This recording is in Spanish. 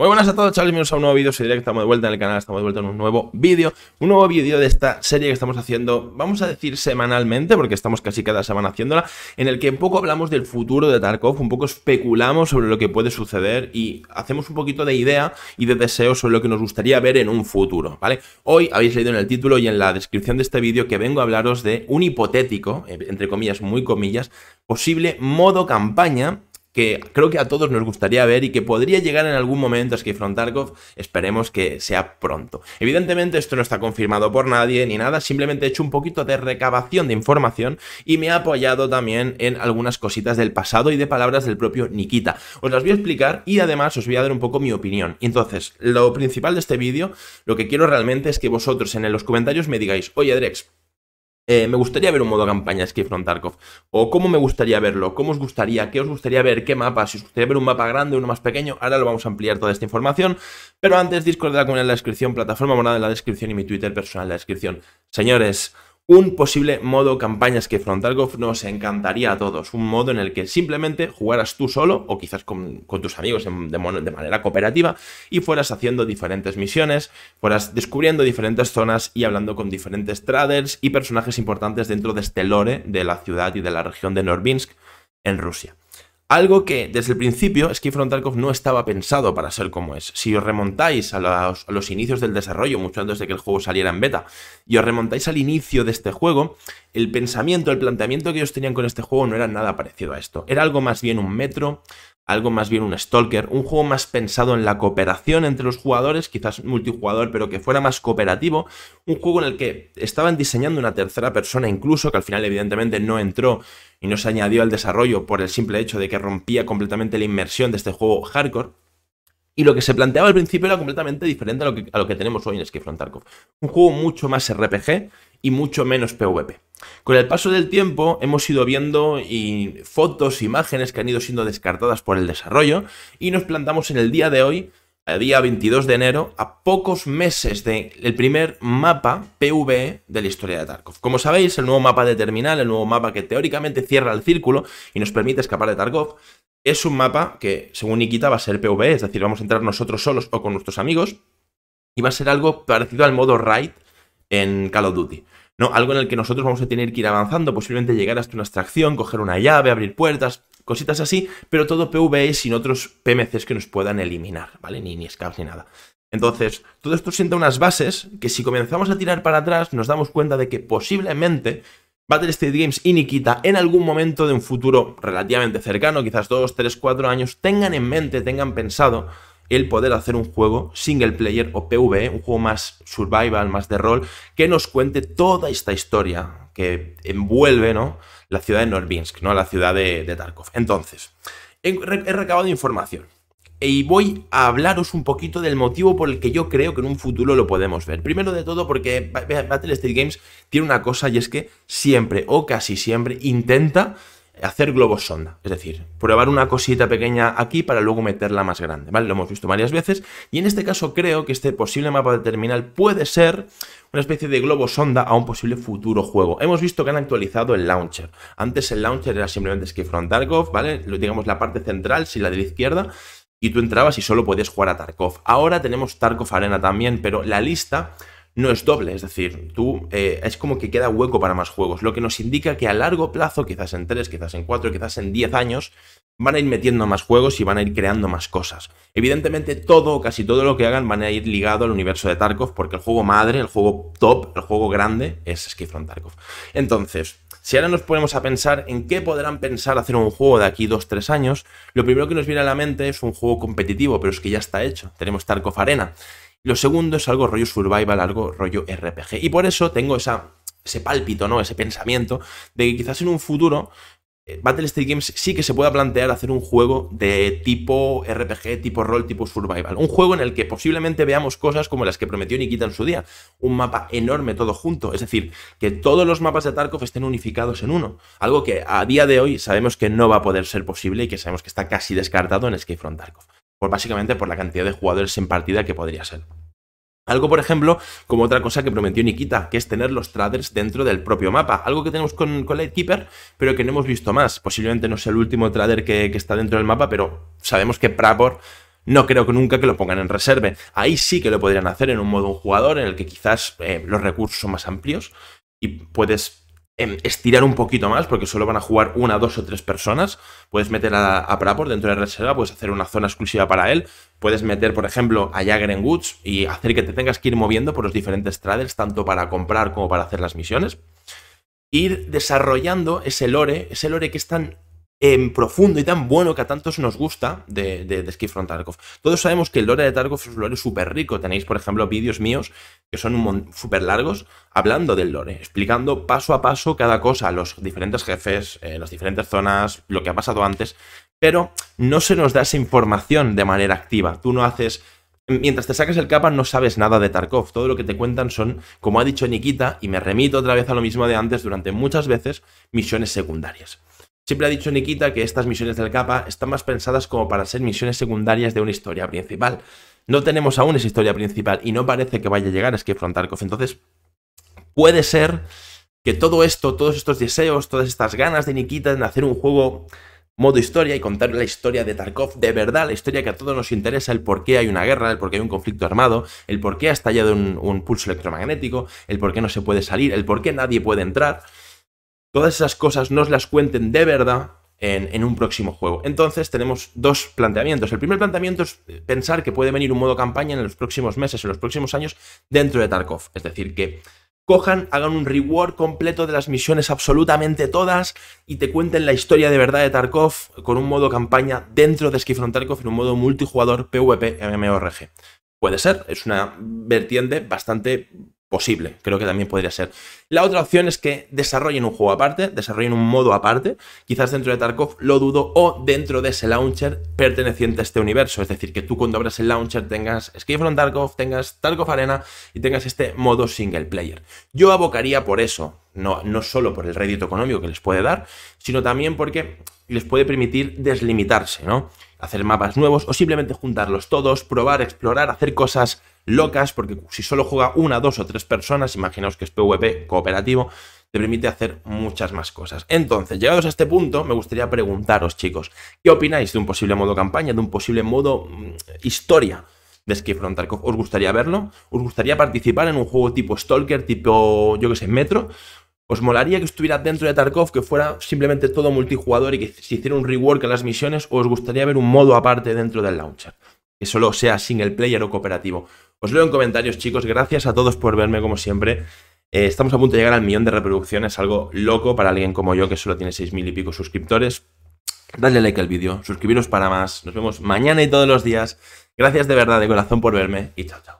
Muy buenas a todos, chavales, bienvenidos a un nuevo vídeo, soy que estamos de vuelta en el canal, estamos de vuelta en un nuevo vídeo, un nuevo vídeo de esta serie que estamos haciendo, vamos a decir semanalmente, porque estamos casi cada semana haciéndola, en el que un poco hablamos del futuro de Tarkov, un poco especulamos sobre lo que puede suceder y hacemos un poquito de idea y de deseo sobre lo que nos gustaría ver en un futuro, ¿vale? Hoy habéis leído en el título y en la descripción de este vídeo que vengo a hablaros de un hipotético, eh, entre comillas, muy comillas, posible modo campaña que creo que a todos nos gustaría ver y que podría llegar en algún momento a que Frontarkov esperemos que sea pronto. Evidentemente esto no está confirmado por nadie ni nada, simplemente he hecho un poquito de recabación de información y me ha apoyado también en algunas cositas del pasado y de palabras del propio Nikita. Os las voy a explicar y además os voy a dar un poco mi opinión. Entonces, lo principal de este vídeo, lo que quiero realmente es que vosotros en los comentarios me digáis, oye Drex, eh, me gustaría ver un modo campaña Escape from Tarkov. O cómo me gustaría verlo, cómo os gustaría, qué os gustaría ver, qué mapa, si os gustaría ver un mapa grande, uno más pequeño. Ahora lo vamos a ampliar toda esta información. Pero antes, Discord de la comunidad en la descripción, plataforma morada en la descripción y mi Twitter personal en la descripción. Señores, un posible modo campañas que Frontalgov nos encantaría a todos. Un modo en el que simplemente jugaras tú solo o quizás con, tus amigos de, manera cooperativa y fueras haciendo diferentes misiones, fueras descubriendo diferentes zonas y hablando con diferentes traders y personajes importantes dentro de este lore de la ciudad y de la región de Norvinsk en Rusia. Algo que desde el principio que Tarkov no estaba pensado para ser como es. Si os remontáis a los, a los, inicios del desarrollo, mucho antes de que el juego saliera en beta, y os remontáis al inicio de este juego, el pensamiento, el planteamiento que ellos tenían con este juego no era nada parecido a esto. Era algo más bien un metro, algo más bien un Stalker, un juego más pensado en la cooperación entre los jugadores, quizás multijugador, pero que fuera más cooperativo, un juego en el que estaban diseñando una tercera persona incluso, que al final evidentemente no entró y no se añadió al desarrollo por el simple hecho de que rompía completamente la inmersión de este juego hardcore. Y lo que se planteaba al principio era completamente diferente a lo que, a lo que tenemos hoy en Escape Tarkov. Un juego mucho más RPG y mucho menos PvP. Con el paso del tiempo hemos ido viendo y fotos, imágenes que han ido siendo descartadas por el desarrollo y nos plantamos en el día de hoy, el día 22 de enero, a pocos meses del el primer mapa PvE de la historia de Tarkov. Como sabéis, el nuevo mapa de terminal, el nuevo mapa que teóricamente cierra el círculo y nos permite escapar de Tarkov, es un mapa que, según Nikita, va a ser PvE, es decir, vamos a entrar nosotros solos o con nuestros amigos y va a ser algo parecido al modo Raid en Call of Duty. ¿no? Algo en el que nosotros vamos a tener que ir avanzando, posiblemente llegar hasta una extracción, coger una llave, abrir puertas, cositas así, pero todo PVE sin otros PMCs que nos puedan eliminar, ¿vale? Ni, ni ni nada. Entonces, todo esto sienta unas bases que si comenzamos a tirar para atrás nos damos cuenta de que posiblemente Battle State Games y Nikita en algún momento de un futuro relativamente cercano, quizás 2, 3, 4 años, tengan en mente, tengan pensado el poder hacer un juego single player o PvE, ¿eh? un juego más survival, más de rol, que nos cuente toda esta historia que envuelve ¿no? la ciudad de Norbinsk, ¿no? la ciudad de, Tarkov. Entonces, he, he recabado información y voy a hablaros un poquito del motivo por el que yo creo que en un futuro lo podemos ver. Primero de todo porque Battle State Games tiene una cosa y es que siempre o casi siempre intenta hacer globos sonda, es decir, probar una cosita pequeña aquí para luego meterla más grande, ¿vale? Lo hemos visto varias veces y en este caso creo que este posible mapa de terminal puede ser una especie de globo sonda a un posible futuro juego. Hemos visto que han actualizado el launcher. Antes el launcher era simplemente Skifron Tarkov, ¿vale? lo Digamos la parte central, si la de la izquierda, y tú entrabas y solo podías jugar a Tarkov. Ahora tenemos Tarkov Arena también, pero la lista no es doble, es decir, tú eh, es como que queda hueco para más juegos, lo que nos indica que a largo plazo, quizás en 3, quizás en 4, quizás en 10 años, van a ir metiendo más juegos y van a ir creando más cosas. Evidentemente todo, casi todo lo que hagan van a ir ligado al universo de Tarkov, porque el juego madre, el juego top, el juego grande es Escape Tarkov. Entonces, si ahora nos ponemos a pensar en qué podrán pensar hacer un juego de aquí 2-3 años, lo primero que nos viene a la mente es un juego competitivo, pero es que ya está hecho, tenemos Tarkov Arena. Lo segundo es algo rollo survival, algo rollo RPG. Y por eso tengo esa, ese pálpito, ¿no? Ese pensamiento de que quizás en un futuro eh, Battle Street Games sí que se pueda plantear hacer un juego de tipo RPG, tipo rol, tipo survival. Un juego en el que posiblemente veamos cosas como las que prometió Nikita en su día. Un mapa enorme todo junto. Es decir, que todos los mapas de Tarkov estén unificados en uno. Algo que a día de hoy sabemos que no va a poder ser posible y que sabemos que está casi descartado en Escape from Tarkov por básicamente por la cantidad de jugadores en partida que podría ser. Algo, por ejemplo, como otra cosa que prometió Nikita, que es tener los traders dentro del propio mapa. Algo que tenemos con, con Lightkeeper, pero que no hemos visto más. Posiblemente no sea el último trader que, está dentro del mapa, pero sabemos que Prapor no creo que nunca que lo pongan en reserve. Ahí sí que lo podrían hacer en un modo un jugador, en el que quizás eh, los recursos son más amplios y puedes Em, estirar un poquito más, porque solo van a jugar una, dos o tres personas. Puedes meter a, a dentro de la reserva, puedes hacer una zona exclusiva para él. Puedes meter, por ejemplo, a Jagger en Woods y hacer que te tengas que ir moviendo por los diferentes traders, tanto para comprar como para hacer las misiones. Ir desarrollando ese lore, ese lore que están en profundo y tan bueno que a tantos nos gusta de, de, from Tarkov. Todos sabemos que el lore de Tarkov es un lore súper rico. Tenéis, por ejemplo, vídeos míos que son súper largos hablando del lore, explicando paso a paso cada cosa, los diferentes jefes, eh, las diferentes zonas, lo que ha pasado antes, pero no se nos da esa información de manera activa. Tú no haces mientras te saques el capa no sabes nada de Tarkov. Todo lo que te cuentan son, como ha dicho Nikita, y me remito otra vez a lo mismo de antes durante muchas veces, misiones secundarias. Siempre ha dicho Nikita que estas misiones del capa están más pensadas como para ser misiones secundarias de una historia principal. No tenemos aún esa historia principal y no parece que vaya a llegar a que Tarkov. Entonces, puede ser que todo esto, todos estos deseos, todas estas ganas de Nikita en hacer un juego modo historia y contar la historia de Tarkov de verdad, la historia que a todos nos interesa, el por qué hay una guerra, el por qué hay un conflicto armado, el por qué ha estallado un, un pulso electromagnético, el por qué no se puede salir, el por qué nadie puede entrar. Todas esas cosas nos las cuenten de verdad en, un próximo juego. Entonces tenemos dos planteamientos. El primer planteamiento es pensar que puede venir un modo campaña en los próximos meses, en los próximos años, dentro de Tarkov. Es decir, que cojan, hagan un reward completo de las misiones absolutamente todas y te cuenten la historia de verdad de Tarkov con un modo campaña dentro de Skifron Tarkov en un modo multijugador PvP MMORG. Puede ser, es una vertiente bastante posible. Creo que también podría ser. La otra opción es que desarrollen un juego aparte, desarrollen un modo aparte, quizás dentro de Tarkov, lo dudo, o dentro de ese launcher perteneciente a este universo. Es decir, que tú cuando abras el launcher tengas Escape from Tarkov, tengas Tarkov Arena y tengas este modo single player. Yo abocaría por eso, no, no solo por el rédito económico que les puede dar, sino también porque les puede permitir deslimitarse, ¿no? Hacer mapas nuevos o simplemente juntarlos todos, probar, explorar, hacer cosas locas, porque si solo juega una, dos o tres personas, imaginaos que es PvP cooperativo, te permite hacer muchas más cosas. Entonces, llegados a este punto, me gustaría preguntaros, chicos, ¿qué opináis de un posible modo campaña, de un posible modo mm, historia? de Skifron Tarkov. ¿Os gustaría verlo? ¿Os gustaría participar en un juego tipo Stalker, tipo, yo que sé, Metro? ¿Os molaría que estuviera dentro de Tarkov, que fuera simplemente todo multijugador y que se hiciera un rework a las misiones? ¿O os gustaría ver un modo aparte dentro del launcher? que solo sea single player o cooperativo. Os leo en comentarios, chicos. Gracias a todos por verme, como siempre. Eh, estamos a punto de llegar al millón de reproducciones, algo loco para alguien como yo que solo tiene mil y pico suscriptores. Dadle like al vídeo, suscribiros para más. Nos vemos mañana y todos los días. Gracias de verdad, de corazón, por verme y chao, chao.